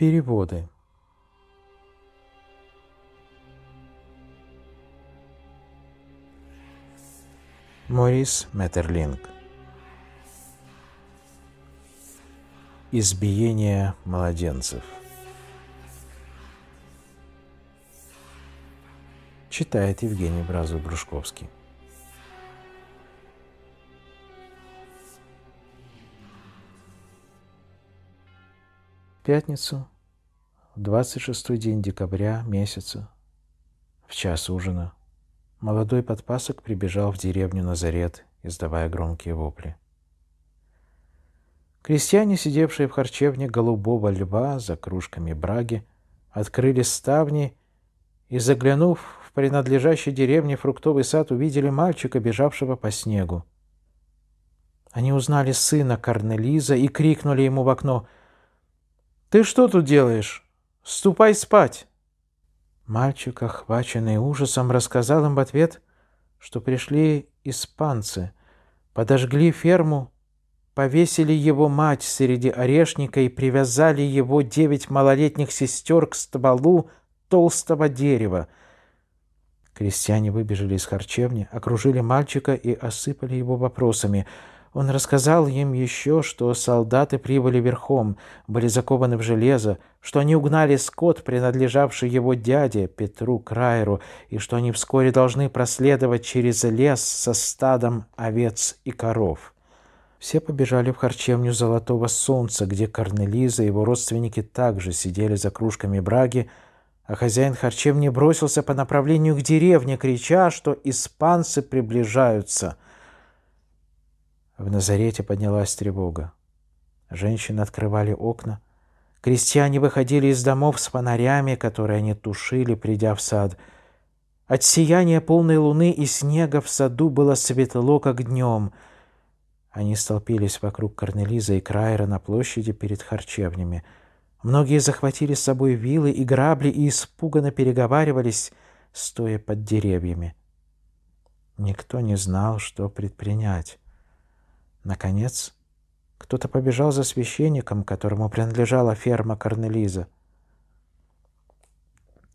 Переводы. Морис Метерлинг. Избиение младенцев. Читает Евгений Бразу-Брушковский. пятницу, 26 день декабря месяца, в час ужина, молодой подпасок прибежал в деревню Назарет, издавая громкие вопли. Крестьяне, сидевшие в харчевне голубого льва за кружками браги, открыли ставни и, заглянув в принадлежащей деревне фруктовый сад, увидели мальчика, бежавшего по снегу. Они узнали сына Корнелиза и крикнули ему в окно — «Ты что тут делаешь? Ступай спать!» Мальчик, охваченный ужасом, рассказал им в ответ, что пришли испанцы, подожгли ферму, повесили его мать среди орешника и привязали его девять малолетних сестер к стволу толстого дерева. Крестьяне выбежали из харчевни, окружили мальчика и осыпали его вопросами — он рассказал им еще, что солдаты прибыли верхом, были закопаны в железо, что они угнали скот, принадлежавший его дяде, Петру Крайеру, и что они вскоре должны проследовать через лес со стадом овец и коров. Все побежали в харчевню Золотого Солнца, где Корнелиза и его родственники также сидели за кружками браги, а хозяин харчевни бросился по направлению к деревне, крича, что испанцы приближаются – в Назарете поднялась тревога. Женщины открывали окна. Крестьяне выходили из домов с фонарями, которые они тушили, придя в сад. От сияния полной луны и снега в саду было светло, как днем. Они столпились вокруг Корнелиза и Крайера на площади перед харчевнями. Многие захватили с собой вилы и грабли и испуганно переговаривались, стоя под деревьями. Никто не знал, что предпринять. Наконец, кто-то побежал за священником, которому принадлежала ферма Корнелиза.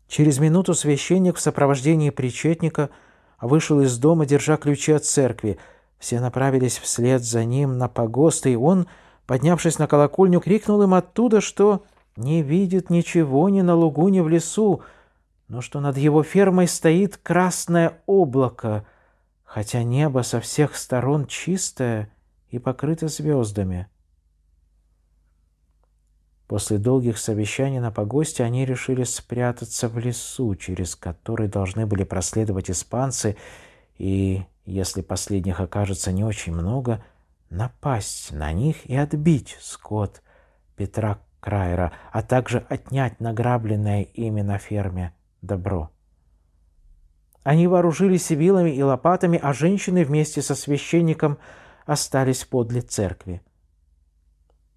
Через минуту священник в сопровождении причетника вышел из дома, держа ключи от церкви. Все направились вслед за ним на погост, и он, поднявшись на колокольню, крикнул им оттуда, что не видит ничего ни на лугу, ни в лесу, но что над его фермой стоит красное облако, хотя небо со всех сторон чистое — и покрыта звездами. После долгих совещаний на погосте они решили спрятаться в лесу, через который должны были проследовать испанцы, и, если последних окажется не очень много, напасть на них и отбить скот Петра Крайера, а также отнять награбленное ими на ферме добро. Они вооружились и вилами, и лопатами, а женщины вместе со священником – остались подле церкви.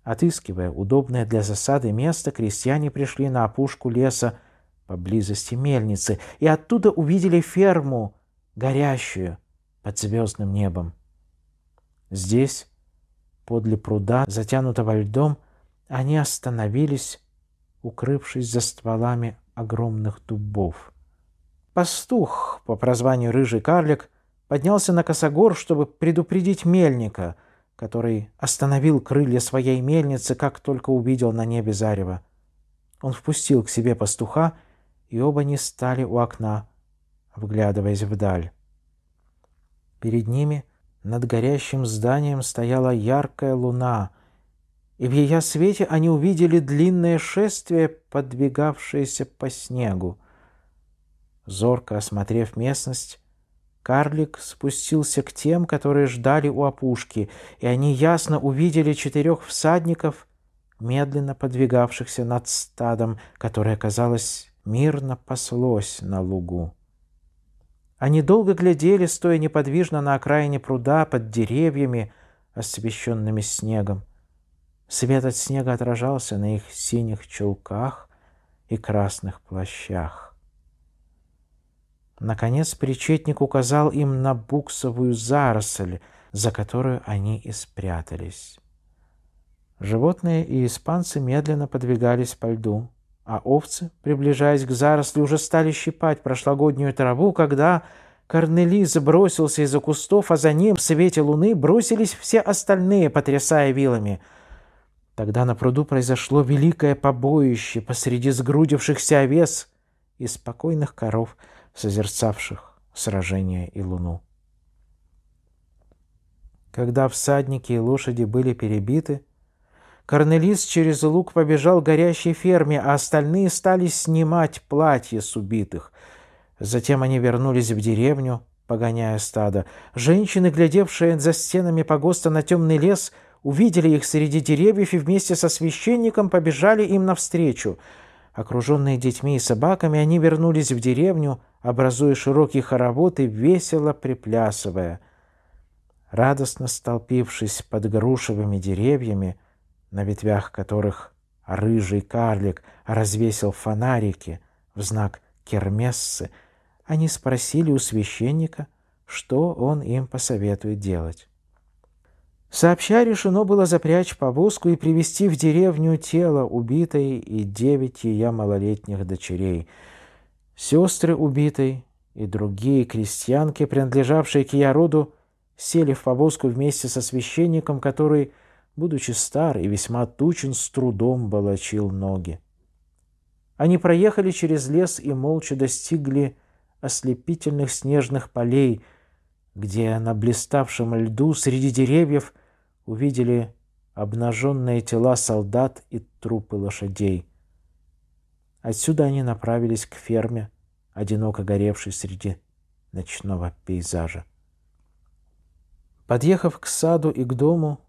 Отыскивая удобное для засады место, крестьяне пришли на опушку леса поблизости мельницы и оттуда увидели ферму, горящую под звездным небом. Здесь, подле пруда, затянутого льдом, они остановились, укрывшись за стволами огромных дубов. Пастух, по прозванию «Рыжий карлик», поднялся на косогор, чтобы предупредить мельника, который остановил крылья своей мельницы, как только увидел на небе зарево. Он впустил к себе пастуха, и оба не стали у окна, вглядываясь вдаль. Перед ними над горящим зданием стояла яркая луна, и в ее свете они увидели длинное шествие, подвигавшееся по снегу. Зорко осмотрев местность, Карлик спустился к тем, которые ждали у опушки, и они ясно увидели четырех всадников, медленно подвигавшихся над стадом, которое, казалось, мирно паслось на лугу. Они долго глядели, стоя неподвижно на окраине пруда под деревьями, освещенными снегом. Свет от снега отражался на их синих чулках и красных плащах. Наконец причетник указал им на буксовую заросль, за которую они и спрятались. Животные и испанцы медленно подвигались по льду, а овцы, приближаясь к заросли, уже стали щипать прошлогоднюю траву, когда Корнели забросился из-за кустов, а за ним в свете луны бросились все остальные, потрясая вилами. Тогда на пруду произошло великое побоище посреди сгрудившихся овец и спокойных коров — созерцавших сражение и луну. Когда всадники и лошади были перебиты, Корнелис через лук побежал к горящей ферме, а остальные стали снимать платья с убитых. Затем они вернулись в деревню, погоняя стадо. Женщины, глядевшие за стенами погоста на темный лес, увидели их среди деревьев и вместе со священником побежали им навстречу — Окруженные детьми и собаками, они вернулись в деревню, образуя широкие хороводы, весело приплясывая. Радостно столпившись под грушевыми деревьями, на ветвях которых рыжий карлик развесил фонарики в знак кермессы, они спросили у священника, что он им посоветует делать. Сообща решено было запрячь повозку и привести в деревню тело убитой и девять ее малолетних дочерей. Сестры убитой и другие крестьянки, принадлежавшие к ее роду, сели в повозку вместе со священником, который, будучи стар и весьма тучен, с трудом волочил ноги. Они проехали через лес и молча достигли ослепительных снежных полей, где на блиставшем льду среди деревьев – увидели обнаженные тела солдат и трупы лошадей. Отсюда они направились к ферме, одиноко горевшей среди ночного пейзажа. Подъехав к саду и к дому,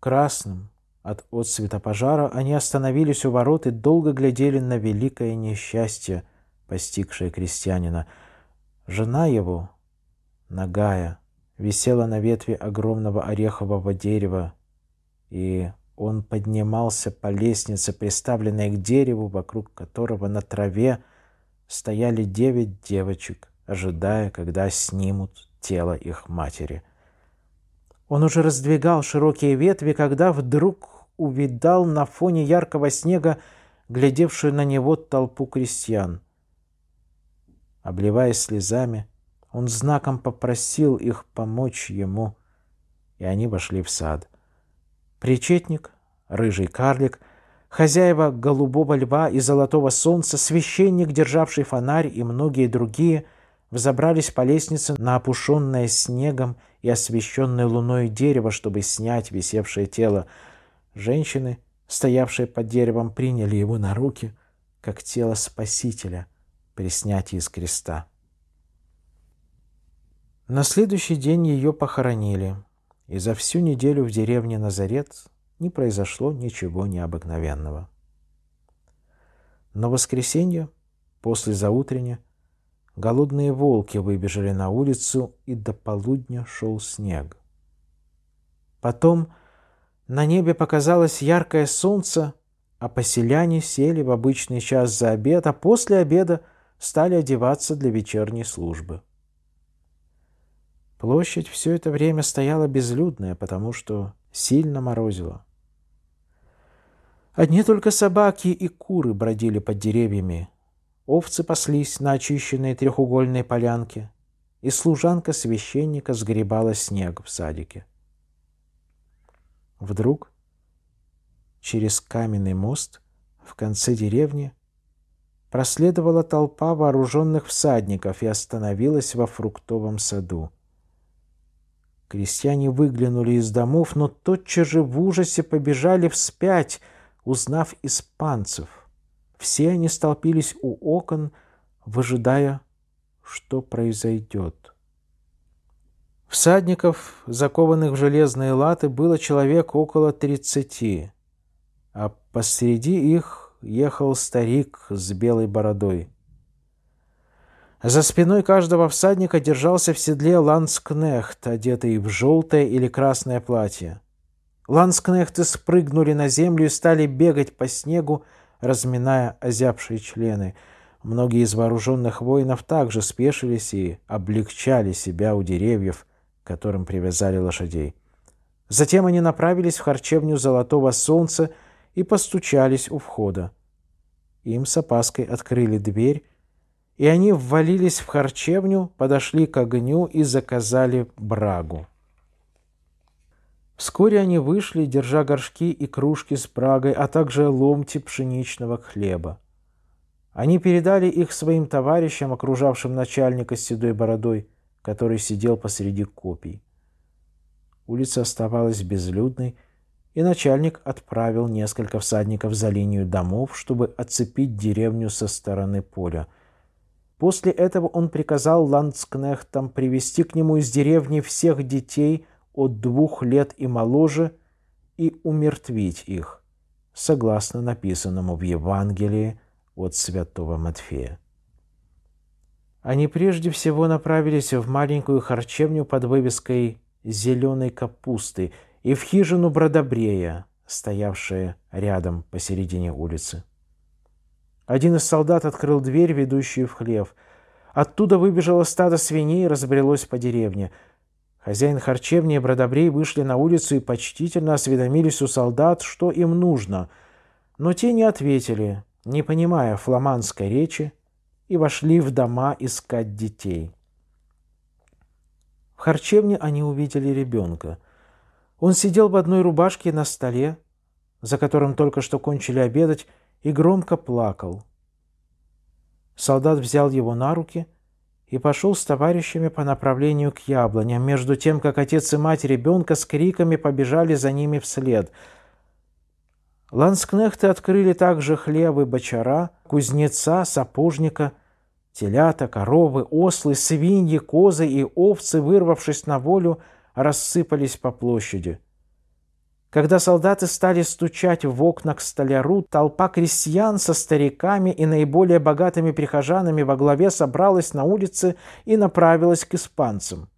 красным от отсвета пожара, они остановились у ворот и долго глядели на великое несчастье, постигшее крестьянина. Жена его, Нагая, висела на ветви огромного орехового дерева, и он поднимался по лестнице, приставленной к дереву, вокруг которого на траве стояли девять девочек, ожидая, когда снимут тело их матери. Он уже раздвигал широкие ветви, когда вдруг увидал на фоне яркого снега глядевшую на него толпу крестьян. Обливаясь слезами, он знаком попросил их помочь ему, и они вошли в сад. Причетник, рыжий карлик, хозяева голубого льва и золотого солнца, священник, державший фонарь и многие другие взобрались по лестнице на опушенное снегом и освещенное луной дерево, чтобы снять висевшее тело. Женщины, стоявшие под деревом, приняли его на руки, как тело Спасителя при снятии с креста. На следующий день ее похоронили, и за всю неделю в деревне Назарет не произошло ничего необыкновенного. На воскресенье, после заутрення, голодные волки выбежали на улицу, и до полудня шел снег. Потом на небе показалось яркое солнце, а поселяне сели в обычный час за обед, а после обеда стали одеваться для вечерней службы. Площадь все это время стояла безлюдная, потому что сильно морозило. Одни только собаки и куры бродили под деревьями. Овцы паслись на очищенной трехугольной полянке, и служанка священника сгребала снег в садике. Вдруг через каменный мост в конце деревни проследовала толпа вооруженных всадников и остановилась во фруктовом саду. Крестьяне выглянули из домов, но тотчас же в ужасе побежали вспять, узнав испанцев. Все они столпились у окон, выжидая, что произойдет. Всадников, закованных в железные латы, было человек около тридцати, а посреди их ехал старик с белой бородой. За спиной каждого всадника держался в седле ланскнехт, одетый в желтое или красное платье. Ланскнехты спрыгнули на землю и стали бегать по снегу, разминая озябшие члены. Многие из вооруженных воинов также спешились и облегчали себя у деревьев, к которым привязали лошадей. Затем они направились в харчевню Золотого Солнца и постучались у входа. Им с опаской открыли дверь, и они ввалились в харчевню, подошли к огню и заказали брагу. Вскоре они вышли, держа горшки и кружки с брагой, а также ломти пшеничного хлеба. Они передали их своим товарищам, окружавшим начальника с седой бородой, который сидел посреди копий. Улица оставалась безлюдной, и начальник отправил несколько всадников за линию домов, чтобы оцепить деревню со стороны поля – После этого он приказал ландскнехтам привести к нему из деревни всех детей от двух лет и моложе и умертвить их, согласно написанному в Евангелии от святого Матфея. Они прежде всего направились в маленькую харчевню под вывеской «Зеленой капусты» и в хижину Бродобрея, стоявшая рядом посередине улицы. Один из солдат открыл дверь, ведущую в хлев. Оттуда выбежало стадо свиней и разбрелось по деревне. Хозяин харчевни и Бродобрей вышли на улицу и почтительно осведомились у солдат, что им нужно. Но те не ответили, не понимая фламандской речи, и вошли в дома искать детей. В харчевне они увидели ребенка. Он сидел в одной рубашке на столе, за которым только что кончили обедать, и громко плакал. Солдат взял его на руки и пошел с товарищами по направлению к яблоням, между тем, как отец и мать ребенка с криками побежали за ними вслед. Ланскнехты открыли также хлебы бочара, кузнеца, сапожника, телята, коровы, ослы, свиньи, козы и овцы, вырвавшись на волю, рассыпались по площади. Когда солдаты стали стучать в окна к столяру, толпа крестьян со стариками и наиболее богатыми прихожанами во главе собралась на улице и направилась к испанцам.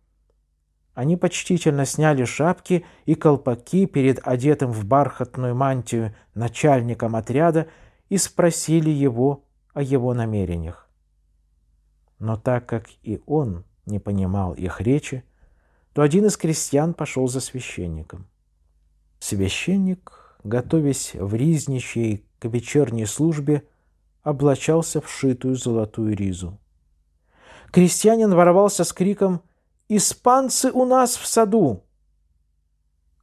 Они почтительно сняли шапки и колпаки перед одетым в бархатную мантию начальником отряда и спросили его о его намерениях. Но так как и он не понимал их речи, то один из крестьян пошел за священником. Священник, готовясь в Ризничьей к вечерней службе, облачался в шитую золотую ризу. Крестьянин ворвался с криком «Испанцы у нас в саду!»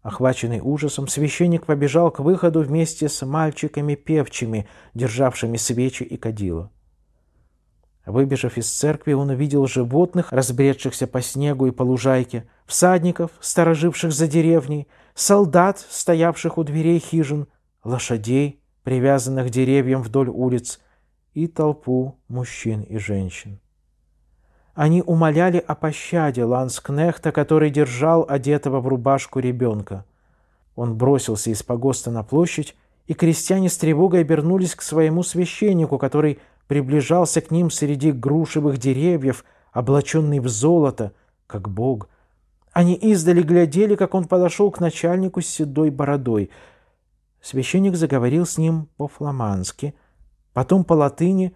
Охваченный ужасом, священник побежал к выходу вместе с мальчиками-певчими, державшими свечи и кадила. Выбежав из церкви, он увидел животных, разбредшихся по снегу и по лужайке, всадников, стороживших за деревней, солдат, стоявших у дверей хижин, лошадей, привязанных деревьям вдоль улиц, и толпу мужчин и женщин. Они умоляли о пощаде Ланскнехта, который держал одетого в рубашку ребенка. Он бросился из погоста на площадь, и крестьяне с тревогой обернулись к своему священнику, который приближался к ним среди грушевых деревьев, облаченный в золото, как бог – они издали глядели, как он подошел к начальнику с седой бородой. Священник заговорил с ним по-фламандски, потом по-латыни,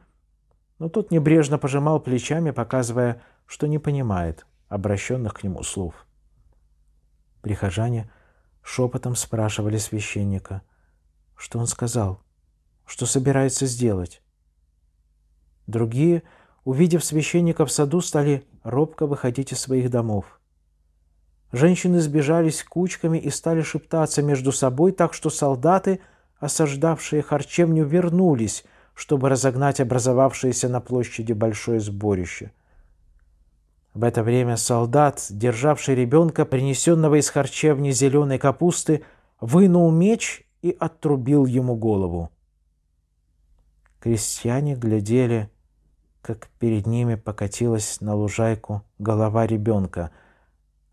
но тот небрежно пожимал плечами, показывая, что не понимает обращенных к нему слов. Прихожане шепотом спрашивали священника, что он сказал, что собирается сделать. Другие, увидев священника в саду, стали робко выходить из своих домов. Женщины сбежались кучками и стали шептаться между собой, так что солдаты, осаждавшие харчевню, вернулись, чтобы разогнать образовавшееся на площади большое сборище. В это время солдат, державший ребенка, принесенного из харчевни зеленой капусты, вынул меч и отрубил ему голову. Крестьяне глядели, как перед ними покатилась на лужайку голова ребенка —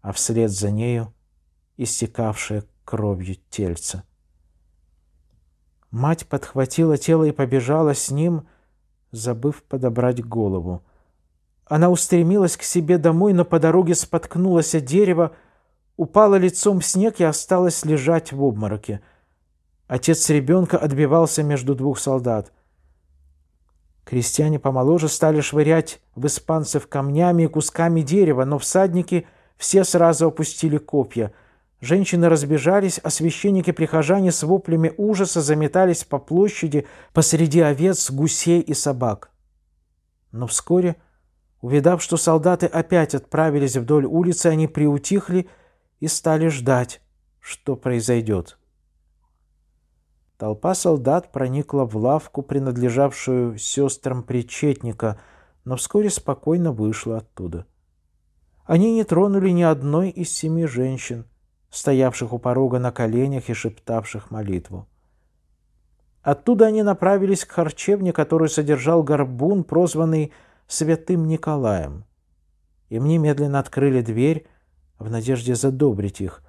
а вслед за нею истекавшее кровью тельце. Мать подхватила тело и побежала с ним, забыв подобрать голову. Она устремилась к себе домой, но по дороге споткнулась о дерево, упала лицом в снег и осталась лежать в обмороке. Отец ребенка отбивался между двух солдат. Крестьяне помоложе стали швырять в испанцев камнями и кусками дерева, но всадники — все сразу опустили копья. Женщины разбежались, а священники-прихожане с воплями ужаса заметались по площади посреди овец, гусей и собак. Но вскоре, увидав, что солдаты опять отправились вдоль улицы, они приутихли и стали ждать, что произойдет. Толпа солдат проникла в лавку, принадлежавшую сестрам причетника, но вскоре спокойно вышла оттуда. Они не тронули ни одной из семи женщин, стоявших у порога на коленях и шептавших молитву. Оттуда они направились к харчевне, которую содержал горбун, прозванный Святым Николаем. И мне медленно открыли дверь в надежде задобрить их.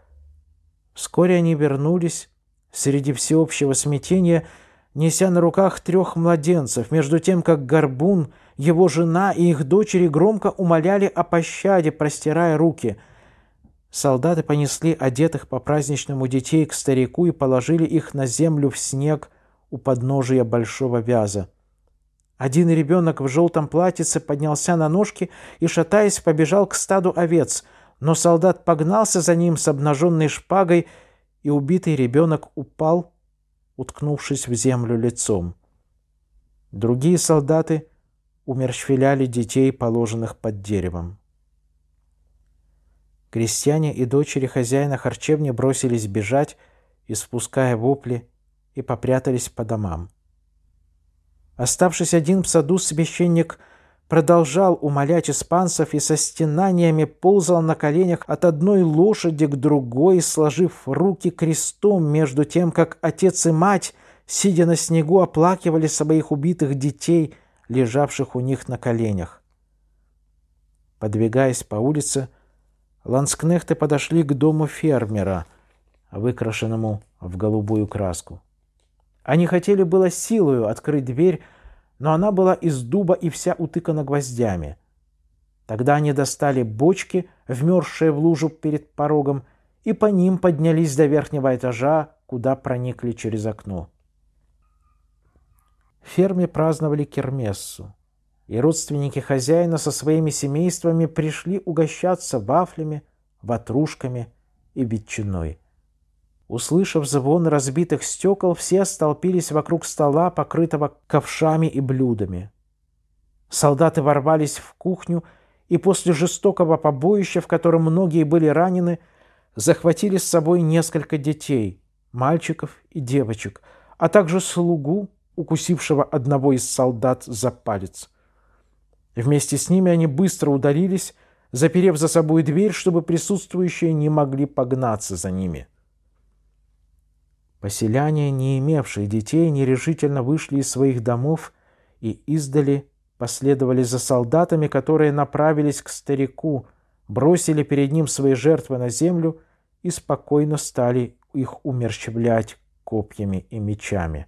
Вскоре они вернулись среди всеобщего смятения – неся на руках трех младенцев, между тем, как Горбун, его жена и их дочери громко умоляли о пощаде, простирая руки. Солдаты понесли одетых по праздничному детей к старику и положили их на землю в снег у подножия большого вяза. Один ребенок в желтом платьице поднялся на ножки и, шатаясь, побежал к стаду овец, но солдат погнался за ним с обнаженной шпагой, и убитый ребенок упал, уткнувшись в землю лицом. Другие солдаты умерщвляли детей, положенных под деревом. Крестьяне и дочери хозяина харчевни бросились бежать, испуская вопли, и попрятались по домам. Оставшись один в саду, священник – продолжал умолять испанцев и со стенаниями ползал на коленях от одной лошади к другой, сложив руки крестом между тем, как отец и мать, сидя на снегу, оплакивали своих убитых детей, лежавших у них на коленях. Подвигаясь по улице, ланскнехты подошли к дому фермера, выкрашенному в голубую краску. Они хотели было силою открыть дверь, но она была из дуба и вся утыкана гвоздями. Тогда они достали бочки, вмерзшие в лужу перед порогом, и по ним поднялись до верхнего этажа, куда проникли через окно. В ферме праздновали кермессу, и родственники хозяина со своими семействами пришли угощаться вафлями, ватрушками и ветчиной – Услышав звон разбитых стекол, все столпились вокруг стола, покрытого ковшами и блюдами. Солдаты ворвались в кухню и после жестокого побоища, в котором многие были ранены, захватили с собой несколько детей, мальчиков и девочек, а также слугу, укусившего одного из солдат за палец. Вместе с ними они быстро удалились, заперев за собой дверь, чтобы присутствующие не могли погнаться за ними. Поселяне, не имевшие детей, нерешительно вышли из своих домов и издали последовали за солдатами, которые направились к старику, бросили перед ним свои жертвы на землю и спокойно стали их умерщвлять копьями и мечами.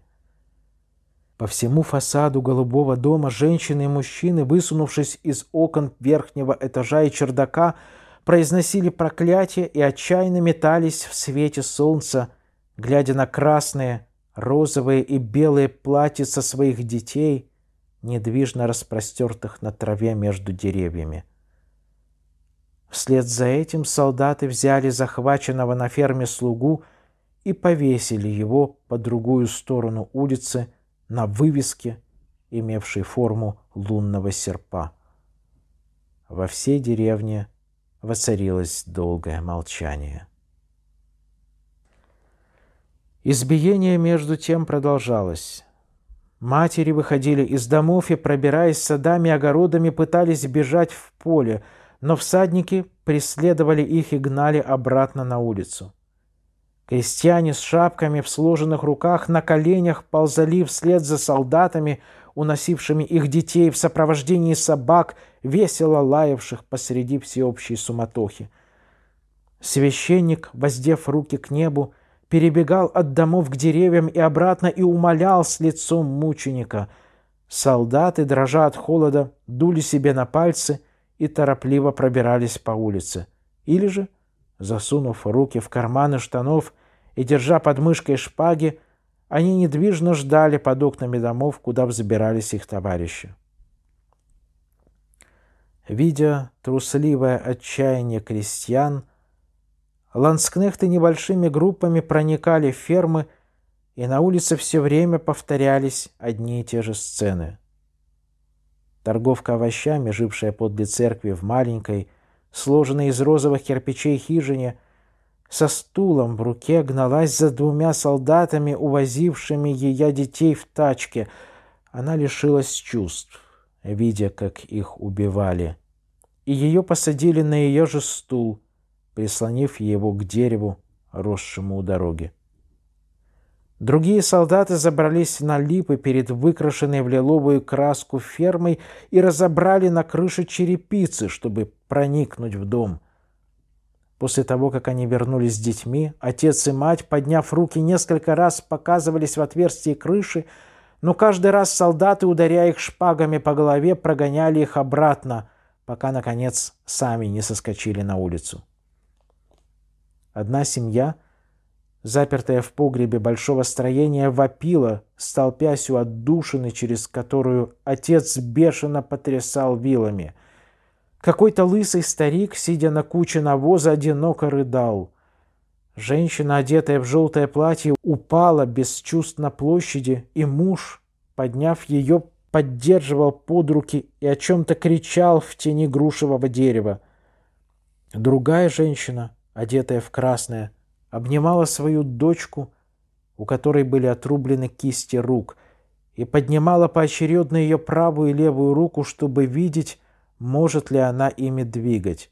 По всему фасаду голубого дома женщины и мужчины, высунувшись из окон верхнего этажа и чердака, произносили проклятие и отчаянно метались в свете солнца – глядя на красные, розовые и белые платья со своих детей, недвижно распростертых на траве между деревьями. Вслед за этим солдаты взяли захваченного на ферме слугу и повесили его по другую сторону улицы на вывеске, имевшей форму лунного серпа. Во всей деревне воцарилось долгое молчание. — Избиение между тем продолжалось. Матери выходили из домов и, пробираясь садами и огородами, пытались бежать в поле, но всадники преследовали их и гнали обратно на улицу. Крестьяне с шапками в сложенных руках на коленях ползали вслед за солдатами, уносившими их детей в сопровождении собак, весело лаявших посреди всеобщей суматохи. Священник, воздев руки к небу, перебегал от домов к деревьям и обратно и умолял с лицом мученика. Солдаты, дрожа от холода, дули себе на пальцы и торопливо пробирались по улице. Или же, засунув руки в карманы штанов и держа под мышкой шпаги, они недвижно ждали под окнами домов, куда взбирались их товарищи. Видя трусливое отчаяние крестьян, Ланскнехты небольшими группами проникали в фермы, и на улице все время повторялись одни и те же сцены. Торговка овощами, жившая подле церкви в маленькой, сложенной из розовых кирпичей хижине, со стулом в руке гналась за двумя солдатами, увозившими ее детей в тачке. Она лишилась чувств, видя, как их убивали. И ее посадили на ее же стул – прислонив его к дереву, росшему у дороги. Другие солдаты забрались на липы перед выкрашенной в лиловую краску фермой и разобрали на крыше черепицы, чтобы проникнуть в дом. После того, как они вернулись с детьми, отец и мать, подняв руки, несколько раз показывались в отверстии крыши, но каждый раз солдаты, ударяя их шпагами по голове, прогоняли их обратно, пока, наконец, сами не соскочили на улицу. Одна семья, запертая в погребе большого строения, вопила, столпясь у отдушины, через которую отец бешено потрясал вилами. Какой-то лысый старик, сидя на куче навоза, одиноко рыдал. Женщина, одетая в желтое платье, упала без чувств на площади, и муж, подняв ее, поддерживал под руки и о чем-то кричал в тени грушевого дерева. Другая женщина, одетая в красное, обнимала свою дочку, у которой были отрублены кисти рук, и поднимала поочередно ее правую и левую руку, чтобы видеть, может ли она ими двигать.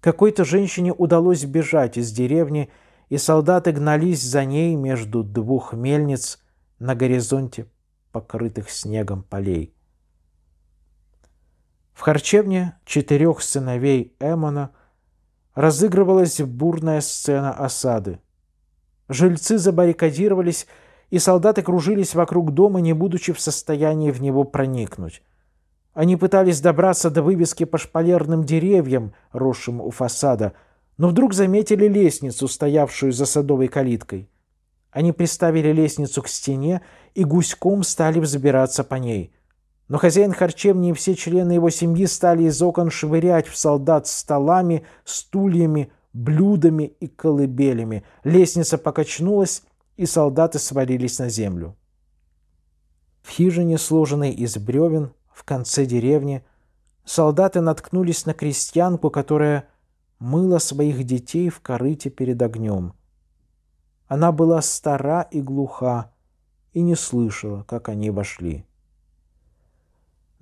Какой-то женщине удалось бежать из деревни, и солдаты гнались за ней между двух мельниц на горизонте покрытых снегом полей. В харчевне четырех сыновей Эмона – разыгрывалась бурная сцена осады. Жильцы забаррикадировались, и солдаты кружились вокруг дома, не будучи в состоянии в него проникнуть. Они пытались добраться до вывески по шпалерным деревьям, росшим у фасада, но вдруг заметили лестницу, стоявшую за садовой калиткой. Они приставили лестницу к стене и гуськом стали взбираться по ней – но хозяин харчевни и все члены его семьи стали из окон швырять в солдат столами, стульями, блюдами и колыбелями. Лестница покачнулась, и солдаты свалились на землю. В хижине, сложенной из бревен, в конце деревни, солдаты наткнулись на крестьянку, которая мыла своих детей в корыте перед огнем. Она была стара и глуха, и не слышала, как они вошли.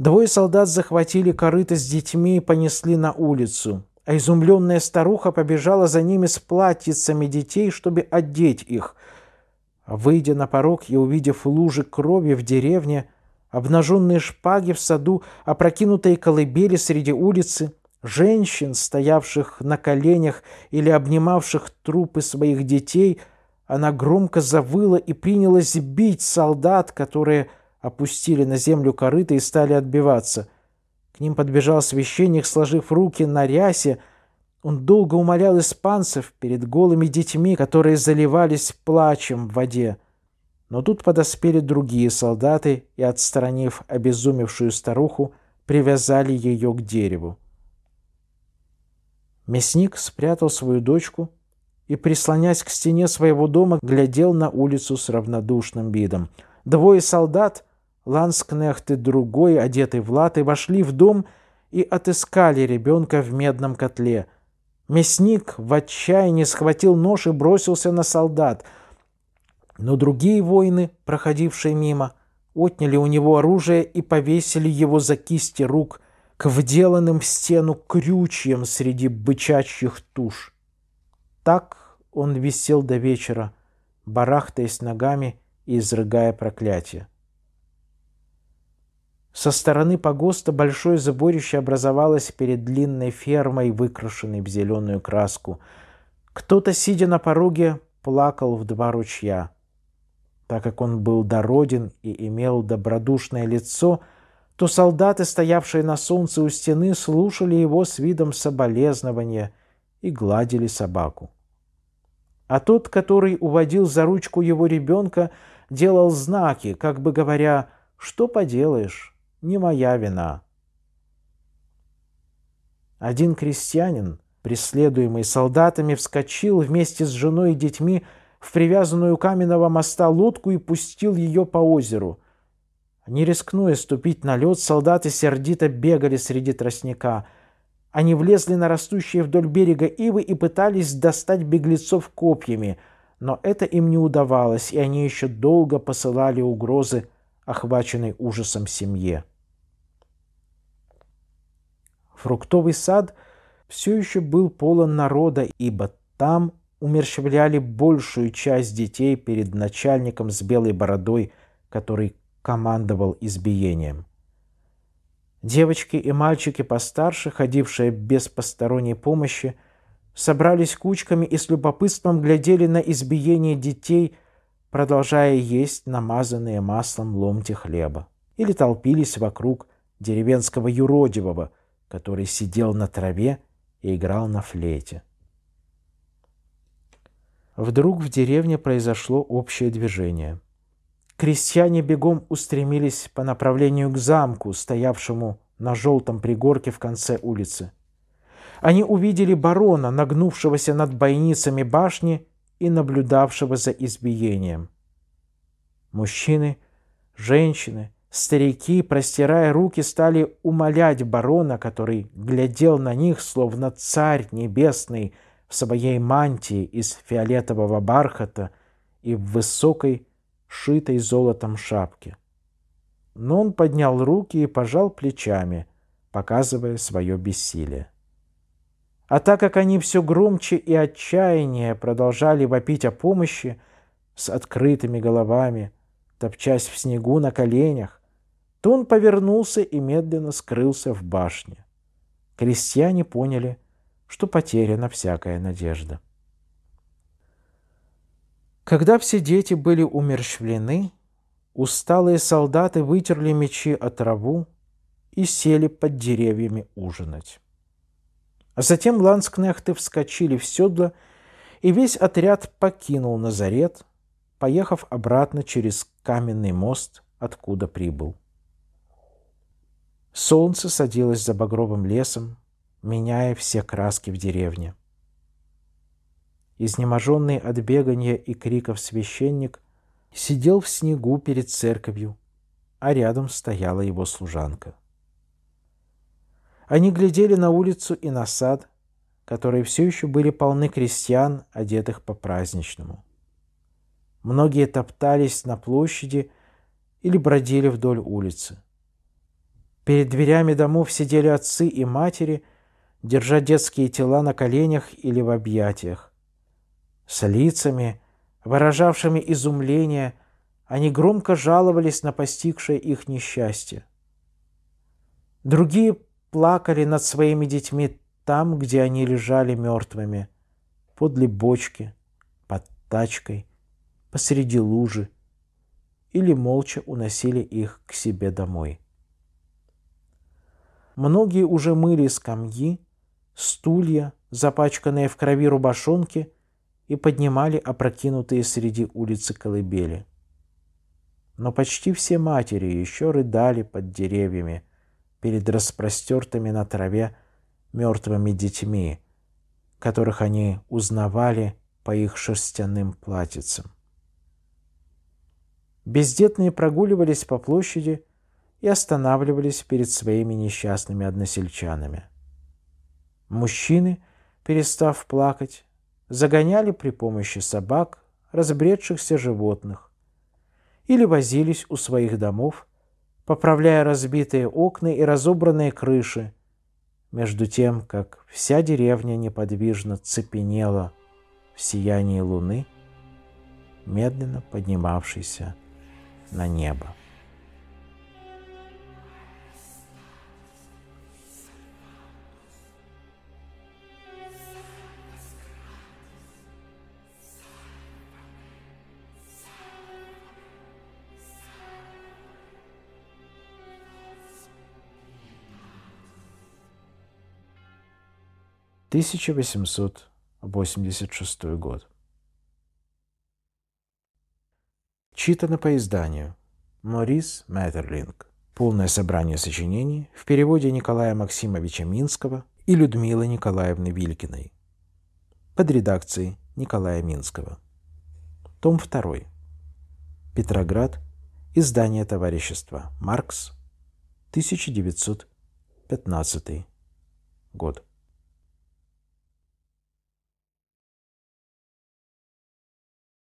Двое солдат захватили корыто с детьми и понесли на улицу, а изумленная старуха побежала за ними с платьицами детей, чтобы одеть их. Выйдя на порог и увидев лужи крови в деревне, обнаженные шпаги в саду, опрокинутые колыбели среди улицы, женщин, стоявших на коленях или обнимавших трупы своих детей, она громко завыла и принялась бить солдат, которые опустили на землю корыто и стали отбиваться. К ним подбежал священник, сложив руки на рясе. Он долго умолял испанцев перед голыми детьми, которые заливались плачем в воде. Но тут подоспели другие солдаты и, отстранив обезумевшую старуху, привязали ее к дереву. Мясник спрятал свою дочку и, прислонясь к стене своего дома, глядел на улицу с равнодушным видом. Двое солдат — Ланскнехт и другой, одетый в латы, вошли в дом и отыскали ребенка в медном котле. Мясник в отчаянии схватил нож и бросился на солдат. Но другие воины, проходившие мимо, отняли у него оружие и повесили его за кисти рук к вделанным в стену крючьям среди бычачьих туш. Так он висел до вечера, барахтаясь ногами и изрыгая проклятие. Со стороны погоста большое заборище образовалось перед длинной фермой, выкрашенной в зеленую краску. Кто-то, сидя на пороге, плакал в два ручья. Так как он был дороден и имел добродушное лицо, то солдаты, стоявшие на солнце у стены, слушали его с видом соболезнования и гладили собаку. А тот, который уводил за ручку его ребенка, делал знаки, как бы говоря «что поделаешь, не моя вина. Один крестьянин, преследуемый солдатами, вскочил вместе с женой и детьми в привязанную у каменного моста лодку и пустил ее по озеру. Не рискнуя ступить на лед, солдаты сердито бегали среди тростника. Они влезли на растущие вдоль берега ивы и пытались достать беглецов копьями, но это им не удавалось, и они еще долго посылали угрозы, охваченной ужасом семье. Фруктовый сад все еще был полон народа, ибо там умерщвляли большую часть детей перед начальником с белой бородой, который командовал избиением. Девочки и мальчики постарше, ходившие без посторонней помощи, собрались кучками и с любопытством глядели на избиение детей, продолжая есть намазанные маслом ломти хлеба. Или толпились вокруг деревенского юродивого – который сидел на траве и играл на флейте. Вдруг в деревне произошло общее движение. Крестьяне бегом устремились по направлению к замку, стоявшему на желтом пригорке в конце улицы. Они увидели барона, нагнувшегося над бойницами башни и наблюдавшего за избиением. Мужчины, женщины – Старики, простирая руки, стали умолять барона, который глядел на них, словно царь небесный, в своей мантии из фиолетового бархата и в высокой, шитой золотом шапке. Но он поднял руки и пожал плечами, показывая свое бессилие. А так как они все громче и отчаяние продолжали вопить о помощи с открытыми головами, топчась в снегу на коленях, то он повернулся и медленно скрылся в башне. Крестьяне поняли, что потеряна всякая надежда. Когда все дети были умерщвлены, усталые солдаты вытерли мечи от траву и сели под деревьями ужинать. А затем ланскнехты вскочили в седло, и весь отряд покинул Назарет, поехав обратно через каменный мост, откуда прибыл. Солнце садилось за багровым лесом, меняя все краски в деревне. Изнеможенный от бегания и криков священник сидел в снегу перед церковью, а рядом стояла его служанка. Они глядели на улицу и на сад, которые все еще были полны крестьян, одетых по-праздничному. Многие топтались на площади или бродили вдоль улицы. Перед дверями домов сидели отцы и матери, держа детские тела на коленях или в объятиях. С лицами, выражавшими изумление, они громко жаловались на постигшее их несчастье. Другие плакали над своими детьми там, где они лежали мертвыми, подле бочки, под тачкой, посреди лужи, или молча уносили их к себе домой. Многие уже мыли скамьи, стулья, запачканные в крови рубашонки, и поднимали опрокинутые среди улицы колыбели. Но почти все матери еще рыдали под деревьями, перед распростертыми на траве мертвыми детьми, которых они узнавали по их шерстяным платьицам. Бездетные прогуливались по площади и останавливались перед своими несчастными односельчанами. Мужчины, перестав плакать, загоняли при помощи собак разбредшихся животных или возились у своих домов, поправляя разбитые окна и разобранные крыши, между тем, как вся деревня неподвижно цепенела в сиянии луны, медленно поднимавшейся на небо. 1886 год. Читано по изданию. Морис Меттерлинг. Полное собрание сочинений в переводе Николая Максимовича Минского и Людмилы Николаевны Вилькиной. Под редакцией Николая Минского. Том 2. Петроград. Издание товарищества. Маркс. 1915 год.